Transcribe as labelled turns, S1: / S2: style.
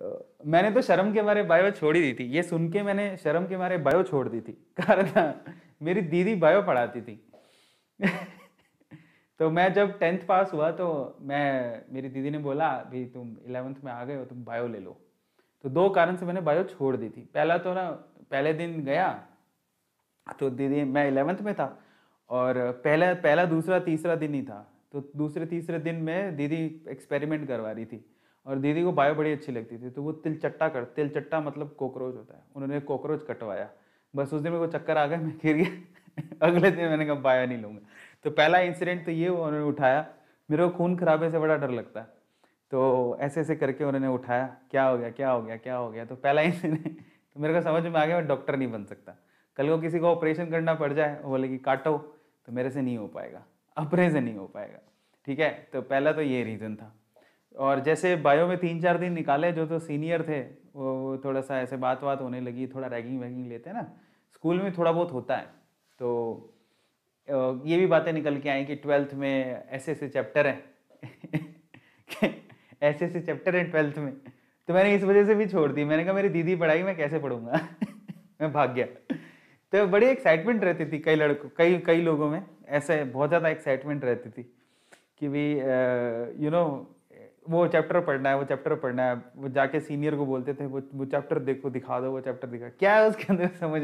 S1: मैंने तो शर्म के मारे बायो छोड़ ही दी थी ये सुन के मैंने शर्म के मारे बायो छोड़ दी थी कारण मेरी दीदी बायो पढ़ाती थी तो मैं जब टेंथ पास हुआ तो मैं मेरी दीदी ने बोला भी तुम इलेवेंथ में आ गए हो तुम बायो ले लो तो दो कारण से मैंने बायो छोड़ दी थी पहला तो ना पहले दिन गया तो दीदी मैं इलेवेंथ में था और पहला पहला दूसरा तीसरा दिन ही था तो दूसरे तीसरे दिन में दीदी एक्सपेरिमेंट करवा रही थी और दीदी को बायो बड़ी अच्छी लगती थी तो वो तिलचट्टा कर तिलचट्टा मतलब कॉकरोच होता है उन्होंने कॉकरोच कटवाया बस उस दिन मेरे को चक्कर आ गया मैं गिर गया अगले दिन मैंने कहा बायो नहीं लूँगा तो पहला इंसिडेंट तो ये उन्होंने उठाया मेरे को खून खराबे से बड़ा डर लगता है तो ऐसे ऐसे करके उन्होंने उठाया क्या हो गया क्या हो गया क्या हो गया तो पहला इंसिडेंट तो मेरे को समझ में आ गया मैं डॉक्टर नहीं बन सकता कल को किसी को ऑपरेशन करना पड़ जाए बोले कि काटो तो मेरे से नहीं हो पाएगा अपने से नहीं हो पाएगा ठीक है तो पहला तो ये रीज़न था और जैसे बायो में तीन चार दिन निकाले जो तो सीनियर थे वो थोड़ा सा ऐसे बात बात होने लगी थोड़ा रैगिंग वैगिंग लेते हैं ना स्कूल में थोड़ा बहुत होता है तो ये भी बातें निकल के आई कि ट्वेल्थ में ऐसे ऐसे चैप्टर हैं ऐसे ऐसे चैप्टर हैं ट्वेल्थ में तो मैंने इस वजह से भी छोड़ दी मैंने कहा मेरी दीदी पढ़ाई मैं कैसे पढ़ूंगा मैं भाग गया तो बड़ी एक्साइटमेंट रहती थी कई लड़कों कई कई लोगों में ऐसे बहुत ज़्यादा एक्साइटमेंट रहती थी कि भी यू नो वो चैप्टर पढ़ना है वो चैप्टर पढ़ना है वो जाके सीनियर को बोलते थे वो वो चैप्टर देखो दिखा दो वो चैप्टर दिखा क्या है उसके अंदर समझ